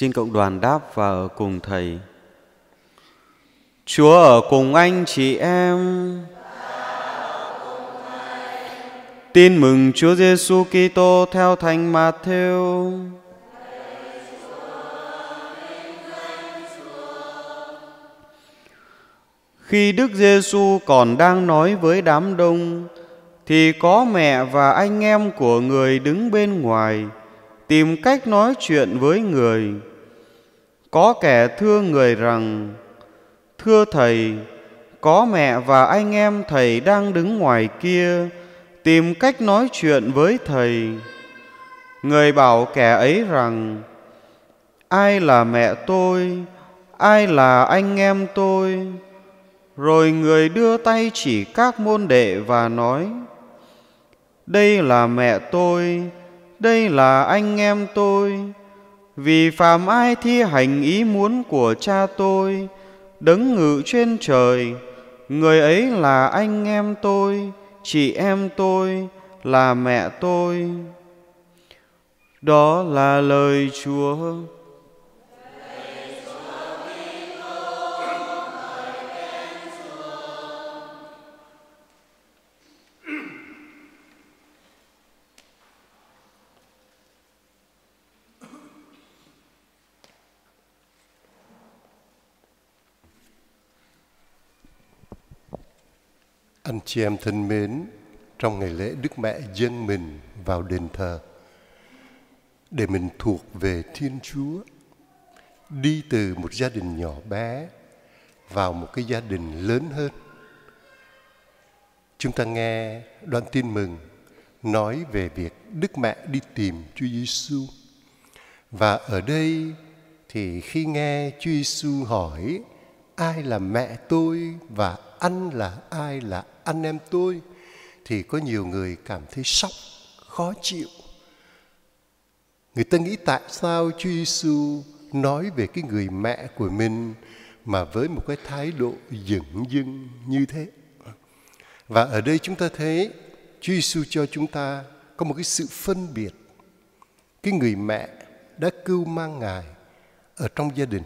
Xin cộng đoàn đáp và ở cùng Thầy. Chúa ở cùng anh chị em. Tin mừng Chúa Giêsu Kitô theo Thánh Matthew. Khi Đức Giêsu còn đang nói với đám đông thì có mẹ và anh em của người đứng bên ngoài tìm cách nói chuyện với người có kẻ thưa người rằng, Thưa Thầy, có mẹ và anh em Thầy đang đứng ngoài kia, tìm cách nói chuyện với Thầy. Người bảo kẻ ấy rằng, Ai là mẹ tôi, ai là anh em tôi? Rồi người đưa tay chỉ các môn đệ và nói, Đây là mẹ tôi, đây là anh em tôi vì phàm ai thi hành ý muốn của cha tôi đấng ngự trên trời người ấy là anh em tôi chị em tôi là mẹ tôi đó là lời chúa Anh chị em thân mến, trong ngày lễ Đức Mẹ dâng mình vào đền thờ để mình thuộc về Thiên Chúa, đi từ một gia đình nhỏ bé vào một cái gia đình lớn hơn. Chúng ta nghe đoạn tin mừng nói về việc Đức Mẹ đi tìm Chúa Giêsu. Và ở đây thì khi nghe Chúa Giêsu hỏi ai là mẹ tôi và anh là ai là anh em tôi thì có nhiều người cảm thấy sốc, khó chịu. Người ta nghĩ tại sao Chúa Giêsu nói về cái người mẹ của mình mà với một cái thái độ dửng dưng như thế. Và ở đây chúng ta thấy Chúa Giêsu cho chúng ta có một cái sự phân biệt. Cái người mẹ đã cưu mang Ngài ở trong gia đình.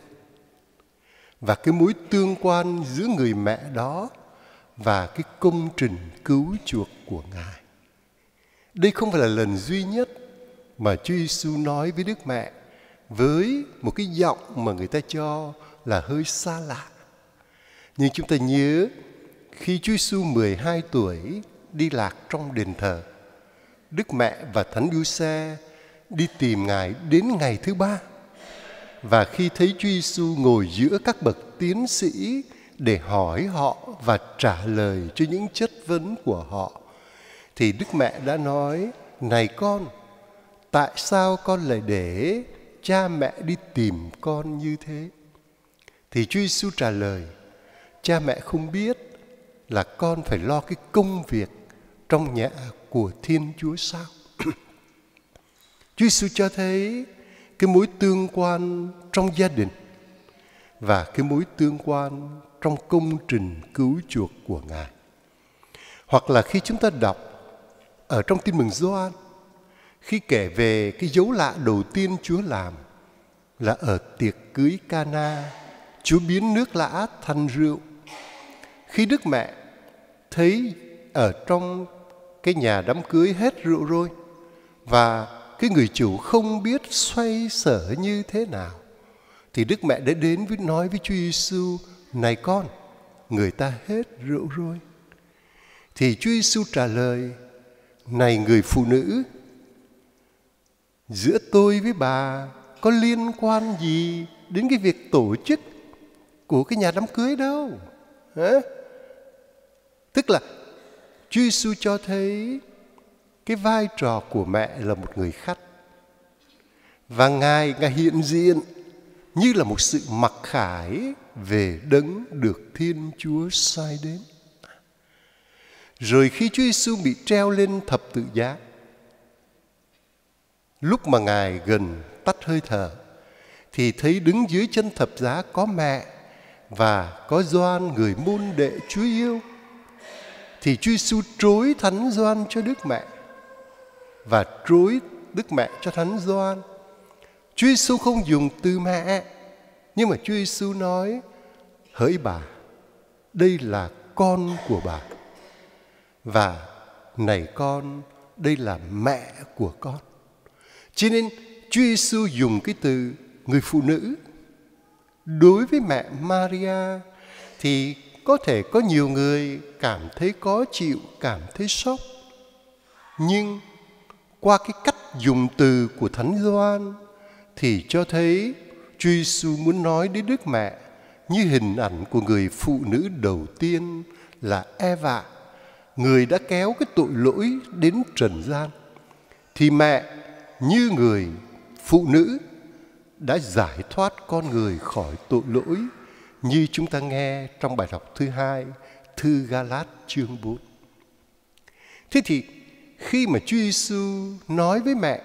Và cái mối tương quan giữa người mẹ đó và cái công trình cứu chuộc của Ngài. Đây không phải là lần duy nhất mà Chúa Giêsu nói với Đức Mẹ với một cái giọng mà người ta cho là hơi xa lạ. Nhưng chúng ta nhớ khi Chúa Giêsu 12 tuổi đi lạc trong đền thờ, Đức Mẹ và Thánh Du Xe đi tìm Ngài đến ngày thứ ba. Và khi thấy Chúa Giêsu ngồi giữa các bậc tiến sĩ để hỏi họ và trả lời cho những chất vấn của họ thì đức mẹ đã nói này con tại sao con lại để cha mẹ đi tìm con như thế thì Chúa Giêsu trả lời cha mẹ không biết là con phải lo cái công việc trong nhà của Thiên Chúa sao Chúa Giêsu cho thấy cái mối tương quan trong gia đình và cái mối tương quan trong công trình cứu chuộc của Ngài. Hoặc là khi chúng ta đọc ở trong Tin mừng Gioan khi kể về cái dấu lạ đầu tiên Chúa làm là ở tiệc cưới Cana, Chúa biến nước lã thành rượu. Khi Đức Mẹ thấy ở trong cái nhà đám cưới hết rượu rồi và cái người chủ không biết xoay sở như thế nào thì Đức Mẹ đã đến với nói với Chúa Giêsu này con, người ta hết rượu rồi. Thì Chúa Giêsu trả lời, Này người phụ nữ, giữa tôi với bà có liên quan gì đến cái việc tổ chức của cái nhà đám cưới đâu. Hả? Tức là Chúa Giêsu cho thấy cái vai trò của mẹ là một người khách và ngài ngài hiện diện như là một sự mặc khải về đấng được Thiên Chúa sai đến. Rồi khi Chúa Giêsu bị treo lên thập tự giá, lúc mà Ngài gần tắt hơi thở, thì thấy đứng dưới chân thập giá có mẹ và có Doan người môn đệ Chúa yêu. Thì Chúa Giêsu trối thánh Doan cho Đức Mẹ và trối Đức Mẹ cho thánh Doan. Chúa Giêsu không dùng từ mẹ nhưng mà Chúa Giêsu nói, hỡi bà, đây là con của bà. Và này con, đây là mẹ của con. Cho nên Chúa Giêsu dùng cái từ người phụ nữ đối với mẹ Maria thì có thể có nhiều người cảm thấy có chịu, cảm thấy sốc. Nhưng qua cái cách dùng từ của Thánh Gioan thì cho thấy Chúa Giêsu muốn nói đến Đức Mẹ như hình ảnh của người phụ nữ đầu tiên là Eva, người đã kéo cái tội lỗi đến trần gian. Thì mẹ như người phụ nữ đã giải thoát con người khỏi tội lỗi như chúng ta nghe trong bài học thứ hai thư Galat chương 4. Thế thì khi mà Chúa Giêsu nói với mẹ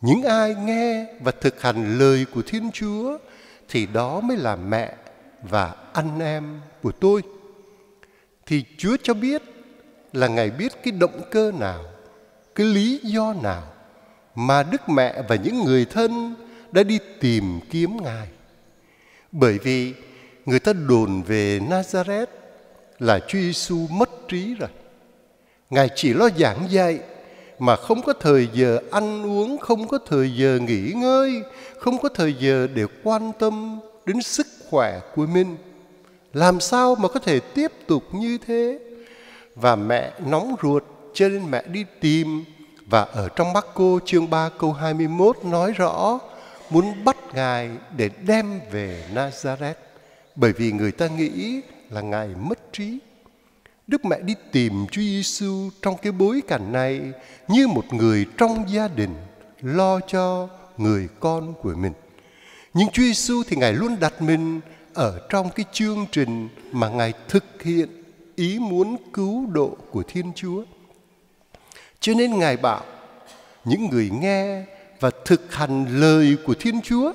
những ai nghe và thực hành lời của thiên chúa thì đó mới là mẹ và anh em của tôi thì chúa cho biết là ngài biết cái động cơ nào cái lý do nào mà đức mẹ và những người thân đã đi tìm kiếm ngài bởi vì người ta đồn về nazareth là Chúa Giêsu mất trí rồi. Ngài chỉ lo giảng dạy mà không có thời giờ ăn uống, không có thời giờ nghỉ ngơi, không có thời giờ để quan tâm đến sức khỏe của mình. Làm sao mà có thể tiếp tục như thế? Và mẹ nóng ruột cho nên mẹ đi tìm và ở trong Bắc Cô chương 3 câu 21 nói rõ muốn bắt Ngài để đem về Nazareth bởi vì người ta nghĩ là Ngài mất trí. Đức Mẹ đi tìm Chúa Giêsu trong cái bối cảnh này như một người trong gia đình lo cho người con của mình. Nhưng Chúa Giêsu thì Ngài luôn đặt mình ở trong cái chương trình mà Ngài thực hiện ý muốn cứu độ của Thiên Chúa. Cho nên Ngài bảo những người nghe và thực hành lời của Thiên Chúa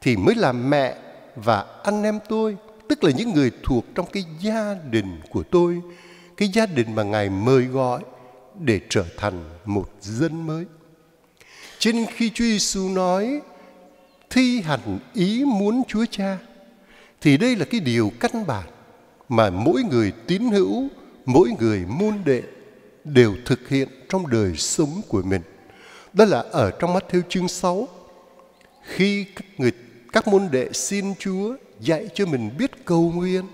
thì mới là mẹ và anh em tôi tức là những người thuộc trong cái gia đình của tôi, cái gia đình mà Ngài mời gọi để trở thành một dân mới. Trên khi Chúa Giêsu nói thi hành ý muốn Chúa Cha thì đây là cái điều căn bản mà mỗi người tín hữu, mỗi người môn đệ đều thực hiện trong đời sống của mình. Đó là ở trong mắt theo chương 6 khi các người các môn đệ xin Chúa dạy cho mình biết cầu nguyện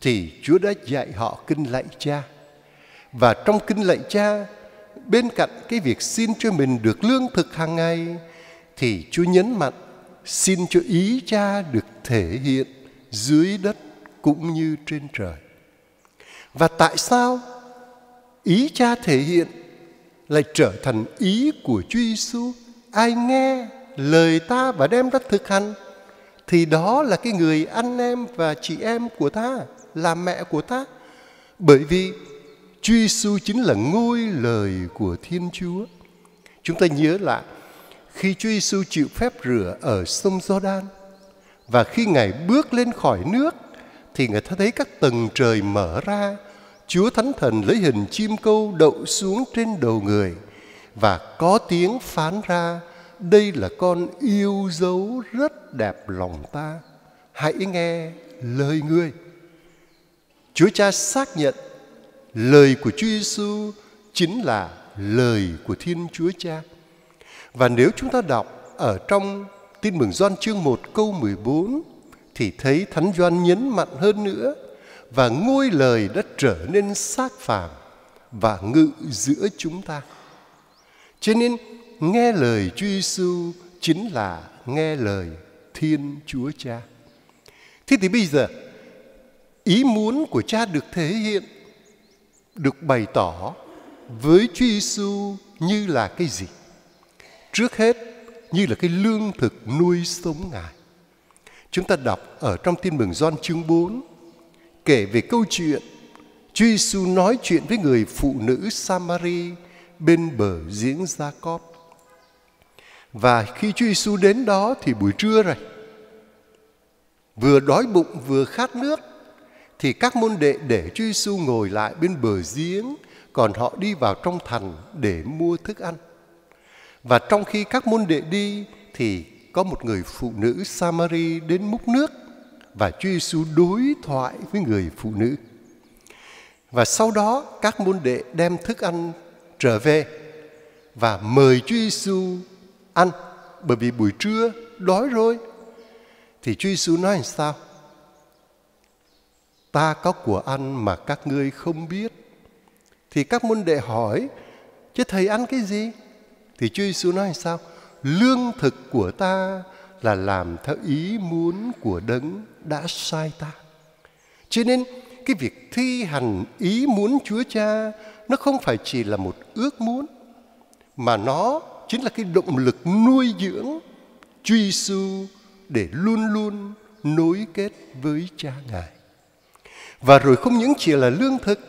thì Chúa đã dạy họ kinh lạy cha. Và trong kinh lạy cha, bên cạnh cái việc xin cho mình được lương thực hàng ngày thì Chúa nhấn mạnh xin cho ý cha được thể hiện dưới đất cũng như trên trời. Và tại sao ý cha thể hiện lại trở thành ý của Chúa Giêsu? Ai nghe lời ta và đem ra thực hành thì đó là cái người anh em và chị em của ta, là mẹ của ta. Bởi vì Chúa Giêsu chính là ngôi lời của Thiên Chúa. Chúng ta nhớ lại khi Chúa Giêsu chịu phép rửa ở sông Giođan và khi Ngài bước lên khỏi nước thì người ta thấy các tầng trời mở ra, Chúa Thánh Thần lấy hình chim câu đậu xuống trên đầu người và có tiếng phán ra đây là con yêu dấu rất đẹp lòng ta hãy nghe lời ngươi chúa cha xác nhận lời của chúa giêsu chính là lời của thiên chúa cha và nếu chúng ta đọc ở trong tin mừng Gioan chương 1 câu 14 thì thấy Thánh Gioan nhấn mạnh hơn nữa và ngôi lời đã trở nên xác phàm và ngự giữa chúng ta. Cho nên nghe lời Chúa Giêsu chính là nghe lời Thiên Chúa Cha. Thế thì bây giờ ý muốn của Cha được thể hiện, được bày tỏ với Chúa Giêsu như là cái gì? Trước hết như là cái lương thực nuôi sống Ngài. Chúng ta đọc ở trong Tin mừng Gioan chương 4 kể về câu chuyện Chúa Giêsu nói chuyện với người phụ nữ Samari bên bờ giếng Gia-cóp. Và khi Chúa Giêsu đến đó thì buổi trưa rồi. Vừa đói bụng vừa khát nước thì các môn đệ để Chúa Giêsu ngồi lại bên bờ giếng, còn họ đi vào trong thành để mua thức ăn. Và trong khi các môn đệ đi thì có một người phụ nữ Samari đến múc nước và Chúa Giêsu đối thoại với người phụ nữ. Và sau đó các môn đệ đem thức ăn trở về và mời Chúa Giêsu ăn bởi vì buổi trưa đói rồi. Thì Chúa Giêsu nói làm sao? Ta có của ăn mà các ngươi không biết. Thì các môn đệ hỏi, chứ thầy ăn cái gì? Thì Chúa Giêsu nói làm sao? Lương thực của ta là làm theo ý muốn của đấng đã sai ta. Cho nên cái việc thi hành ý muốn Chúa Cha nó không phải chỉ là một ước muốn mà nó chính là cái động lực nuôi dưỡng truy su để luôn luôn nối kết với cha ngài và rồi không những chỉ là lương thực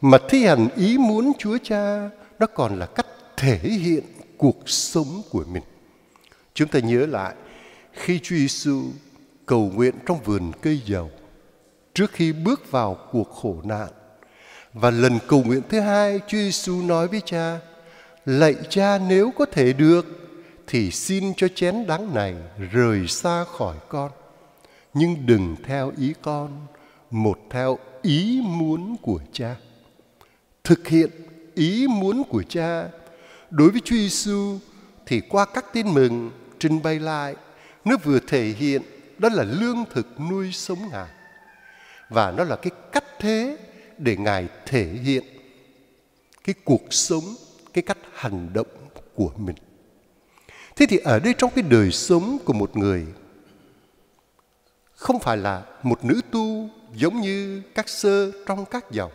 mà thi hành ý muốn chúa cha nó còn là cách thể hiện cuộc sống của mình chúng ta nhớ lại khi truy su cầu nguyện trong vườn cây dầu trước khi bước vào cuộc khổ nạn và lần cầu nguyện thứ hai Chúa Giêsu nói với Cha lạy cha nếu có thể được thì xin cho chén đắng này rời xa khỏi con nhưng đừng theo ý con một theo ý muốn của cha thực hiện ý muốn của cha đối với Chúa Giêsu thì qua các tin mừng trình bày lại nó vừa thể hiện đó là lương thực nuôi sống ngài và nó là cái cách thế để ngài thể hiện cái cuộc sống cái cách hành động của mình. Thế thì ở đây trong cái đời sống của một người không phải là một nữ tu giống như các sơ trong các dòng,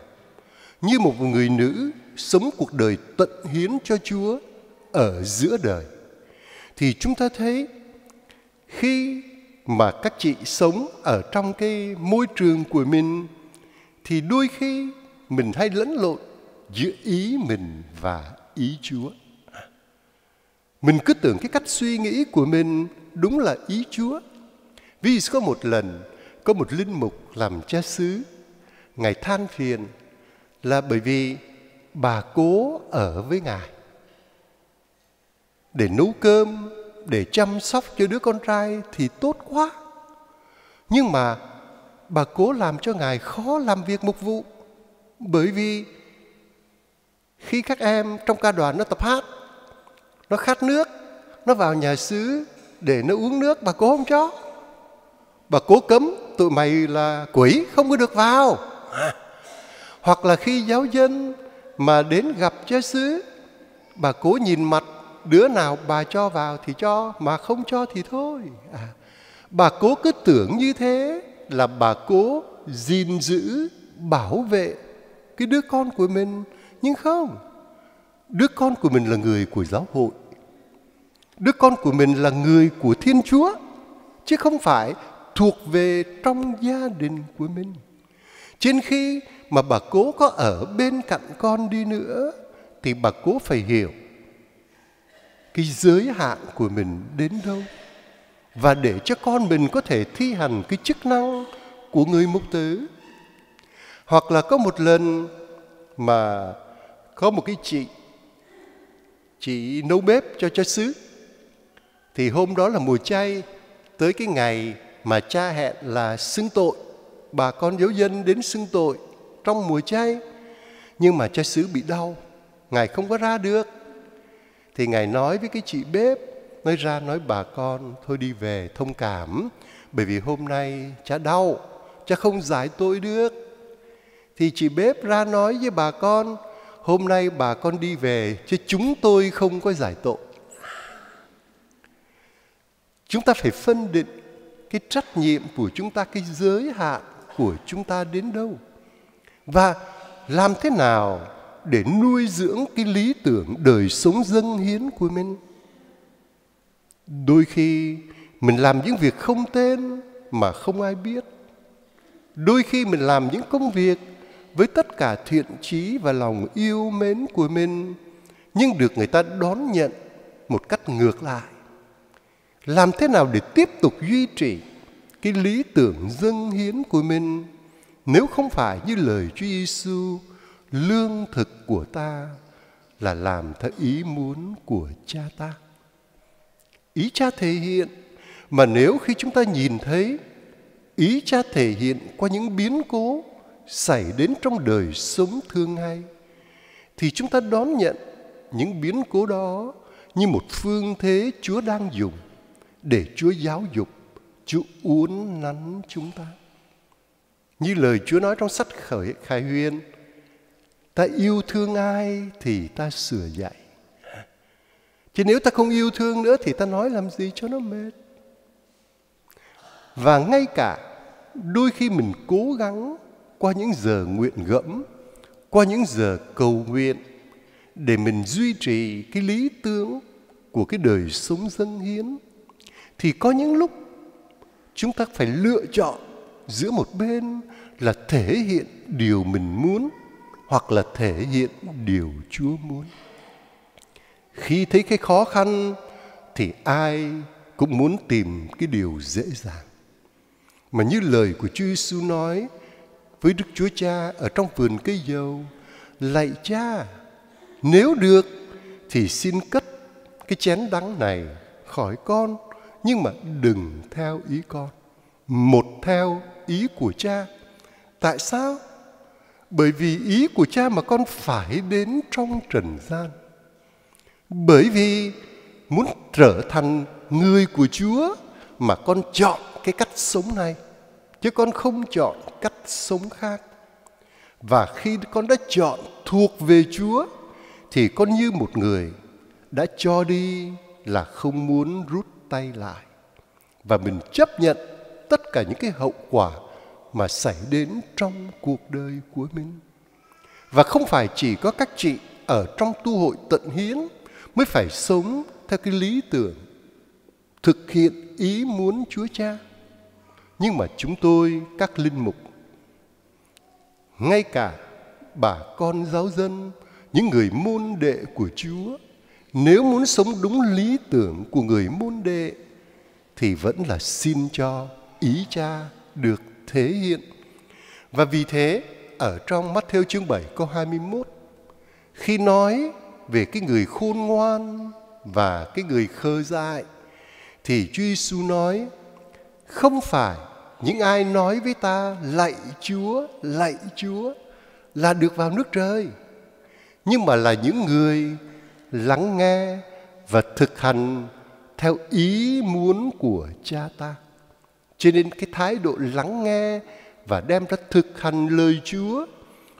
như một người nữ sống cuộc đời tận hiến cho Chúa ở giữa đời. Thì chúng ta thấy khi mà các chị sống ở trong cái môi trường của mình thì đôi khi mình hay lẫn lộn giữa ý mình và ý Chúa. Mình cứ tưởng cái cách suy nghĩ của mình đúng là ý Chúa. Vì có một lần, có một linh mục làm cha xứ, Ngài than phiền là bởi vì bà cố ở với Ngài để nấu cơm, để chăm sóc cho đứa con trai thì tốt quá. Nhưng mà bà cố làm cho Ngài khó làm việc mục vụ bởi vì khi các em trong ca đoàn nó tập hát nó khát nước nó vào nhà xứ để nó uống nước bà cố không cho bà cố cấm tụi mày là quỷ không có được vào à. hoặc là khi giáo dân mà đến gặp cha xứ bà cố nhìn mặt đứa nào bà cho vào thì cho mà không cho thì thôi à, bà cố cứ tưởng như thế là bà cố gìn giữ bảo vệ cái đứa con của mình nhưng không, đứa con của mình là người của giáo hội. Đứa con của mình là người của Thiên Chúa, chứ không phải thuộc về trong gia đình của mình. Trên khi mà bà cố có ở bên cạnh con đi nữa, thì bà cố phải hiểu cái giới hạn của mình đến đâu và để cho con mình có thể thi hành cái chức năng của người mục tử hoặc là có một lần mà có một cái chị chị nấu bếp cho cha xứ thì hôm đó là mùa chay tới cái ngày mà cha hẹn là xưng tội bà con giáo dân đến xưng tội trong mùa chay nhưng mà cha xứ bị đau ngài không có ra được thì ngài nói với cái chị bếp nói ra nói bà con thôi đi về thông cảm bởi vì hôm nay cha đau cha không giải tội được thì chị bếp ra nói với bà con hôm nay bà con đi về chứ chúng tôi không có giải tội chúng ta phải phân định cái trách nhiệm của chúng ta cái giới hạn của chúng ta đến đâu và làm thế nào để nuôi dưỡng cái lý tưởng đời sống dâng hiến của mình đôi khi mình làm những việc không tên mà không ai biết đôi khi mình làm những công việc với tất cả thiện trí và lòng yêu mến của mình nhưng được người ta đón nhận một cách ngược lại làm thế nào để tiếp tục duy trì cái lý tưởng dâng hiến của mình nếu không phải như lời Chúa Giêsu lương thực của ta là làm theo ý muốn của cha ta ý cha thể hiện mà nếu khi chúng ta nhìn thấy ý cha thể hiện qua những biến cố xảy đến trong đời sống thương hay thì chúng ta đón nhận những biến cố đó như một phương thế Chúa đang dùng để Chúa giáo dục, Chúa uốn nắn chúng ta. Như lời Chúa nói trong sách khởi khai huyên, ta yêu thương ai thì ta sửa dạy. Chứ nếu ta không yêu thương nữa thì ta nói làm gì cho nó mệt. Và ngay cả đôi khi mình cố gắng qua những giờ nguyện gẫm, qua những giờ cầu nguyện để mình duy trì cái lý tưởng của cái đời sống dân hiến thì có những lúc chúng ta phải lựa chọn giữa một bên là thể hiện điều mình muốn hoặc là thể hiện điều Chúa muốn. Khi thấy cái khó khăn thì ai cũng muốn tìm cái điều dễ dàng. Mà như lời của Chúa Giêsu nói, với Đức Chúa Cha ở trong vườn cây dầu. Lạy Cha, nếu được thì xin cất cái chén đắng này khỏi con, nhưng mà đừng theo ý con. Một theo ý của cha. Tại sao? Bởi vì ý của cha mà con phải đến trong trần gian. Bởi vì muốn trở thành người của Chúa mà con chọn cái cách sống này chứ con không chọn cách sống khác và khi con đã chọn thuộc về chúa thì con như một người đã cho đi là không muốn rút tay lại và mình chấp nhận tất cả những cái hậu quả mà xảy đến trong cuộc đời của mình và không phải chỉ có các chị ở trong tu hội tận hiến mới phải sống theo cái lý tưởng thực hiện ý muốn chúa cha nhưng mà chúng tôi các linh mục ngay cả bà con giáo dân những người môn đệ của chúa nếu muốn sống đúng lý tưởng của người môn đệ thì vẫn là xin cho ý cha được thể hiện và vì thế ở trong mắt theo chương 7 câu 21 khi nói về cái người khôn ngoan và cái người khơ dại thì Chúa Giêsu nói không phải những ai nói với ta lạy Chúa, lạy Chúa là được vào nước trời, nhưng mà là những người lắng nghe và thực hành theo ý muốn của cha ta. Cho nên cái thái độ lắng nghe và đem ra thực hành lời Chúa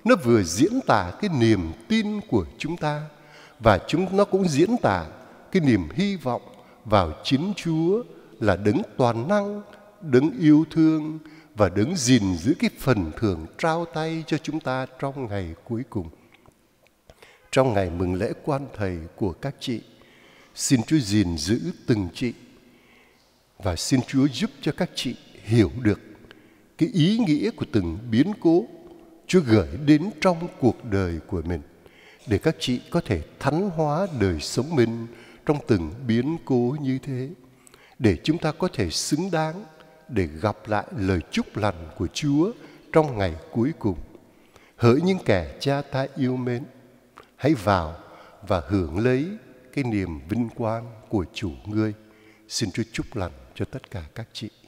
nó vừa diễn tả cái niềm tin của chúng ta và chúng nó cũng diễn tả cái niềm hy vọng vào chính Chúa là đấng toàn năng đứng yêu thương và đứng gìn giữ cái phần thưởng trao tay cho chúng ta trong ngày cuối cùng. Trong ngày mừng lễ quan thầy của các chị, xin Chúa gìn giữ từng chị và xin Chúa giúp cho các chị hiểu được cái ý nghĩa của từng biến cố Chúa gửi đến trong cuộc đời của mình để các chị có thể thánh hóa đời sống mình trong từng biến cố như thế để chúng ta có thể xứng đáng để gặp lại lời chúc lành của Chúa trong ngày cuối cùng. Hỡi những kẻ cha ta yêu mến, hãy vào và hưởng lấy cái niềm vinh quang của chủ ngươi. Xin Chúa chúc lành cho tất cả các chị.